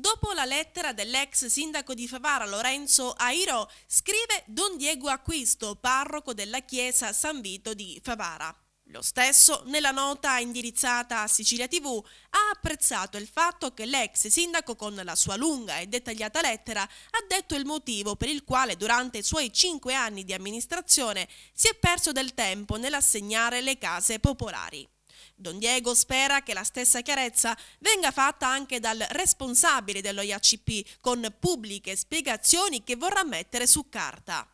Dopo la lettera dell'ex sindaco di Favara Lorenzo Airo, scrive Don Diego Acquisto, parroco della chiesa San Vito di Favara. Lo stesso, nella nota indirizzata a Sicilia TV, ha apprezzato il fatto che l'ex sindaco con la sua lunga e dettagliata lettera ha detto il motivo per il quale durante i suoi cinque anni di amministrazione si è perso del tempo nell'assegnare le case popolari. Don Diego spera che la stessa chiarezza venga fatta anche dal responsabile dello IACP con pubbliche spiegazioni che vorrà mettere su carta.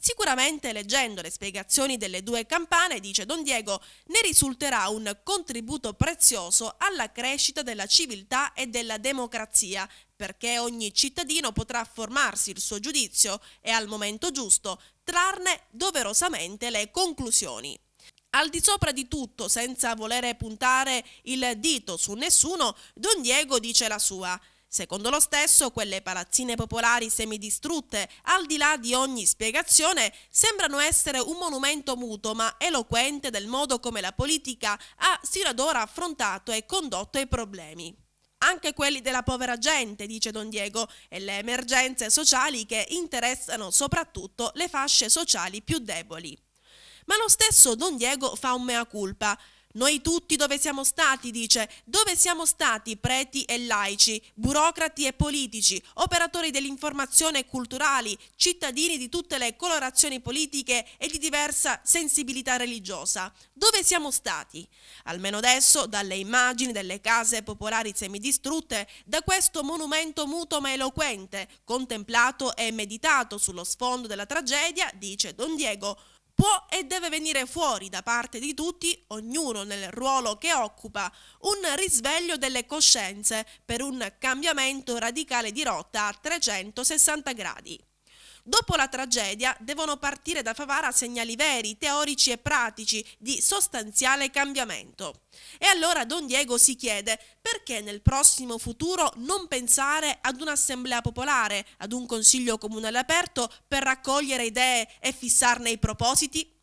Sicuramente leggendo le spiegazioni delle due campane, dice Don Diego, ne risulterà un contributo prezioso alla crescita della civiltà e della democrazia, perché ogni cittadino potrà formarsi il suo giudizio e al momento giusto trarne doverosamente le conclusioni. Al di sopra di tutto, senza volere puntare il dito su nessuno, Don Diego dice la sua. Secondo lo stesso, quelle palazzine popolari semidistrutte, al di là di ogni spiegazione, sembrano essere un monumento muto ma eloquente del modo come la politica ha sino ad ora affrontato e condotto i problemi. Anche quelli della povera gente, dice Don Diego, e le emergenze sociali che interessano soprattutto le fasce sociali più deboli. Ma lo stesso Don Diego fa un mea culpa. Noi tutti dove siamo stati, dice, dove siamo stati preti e laici, burocrati e politici, operatori dell'informazione e culturali, cittadini di tutte le colorazioni politiche e di diversa sensibilità religiosa. Dove siamo stati? Almeno adesso, dalle immagini delle case popolari semidistrutte, da questo monumento muto ma eloquente, contemplato e meditato sullo sfondo della tragedia, dice Don Diego, può e deve venire fuori da parte di tutti, ognuno nel ruolo che occupa, un risveglio delle coscienze per un cambiamento radicale di rotta a 360 gradi. Dopo la tragedia devono partire da Favara segnali veri, teorici e pratici di sostanziale cambiamento. E allora Don Diego si chiede perché nel prossimo futuro non pensare ad un'assemblea popolare, ad un consiglio comunale aperto per raccogliere idee e fissarne i propositi?